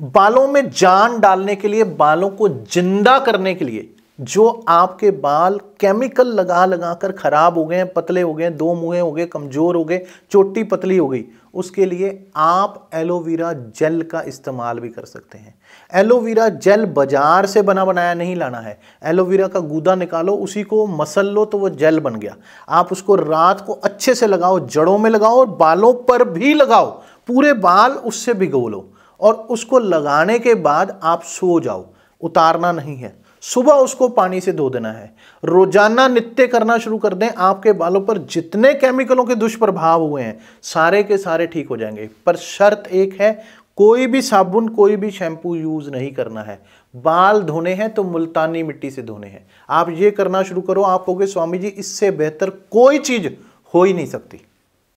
बालों में जान डालने के लिए बालों को जिंदा करने के लिए जो आपके बाल केमिकल लगा लगा कर खराब हो गए हैं पतले हो गए हैं दो मुहे हो गए कमज़ोर हो गए चोटी पतली हो गई उसके लिए आप एलोवेरा जेल का इस्तेमाल भी कर सकते हैं एलोवेरा जेल बाजार से बना बनाया नहीं लाना है एलोवेरा का गूदा निकालो उसी को मसल लो तो वो जेल बन गया आप उसको रात को अच्छे से लगाओ जड़ों में लगाओ और बालों पर भी लगाओ पूरे बाल उससे भिगो लो और उसको लगाने के बाद आप सो जाओ उतारना नहीं है सुबह उसको पानी से धो देना है रोजाना नित्य करना शुरू कर दें आपके बालों पर जितने केमिकलों के दुष्प्रभाव हुए हैं सारे के सारे ठीक हो जाएंगे पर शर्त एक है कोई भी साबुन कोई भी शैम्पू यूज़ नहीं करना है बाल धोने हैं तो मुल्तानी मिट्टी से धोने हैं आप ये करना शुरू करो आप कहोगे स्वामी जी इससे बेहतर कोई चीज़ हो ही नहीं सकती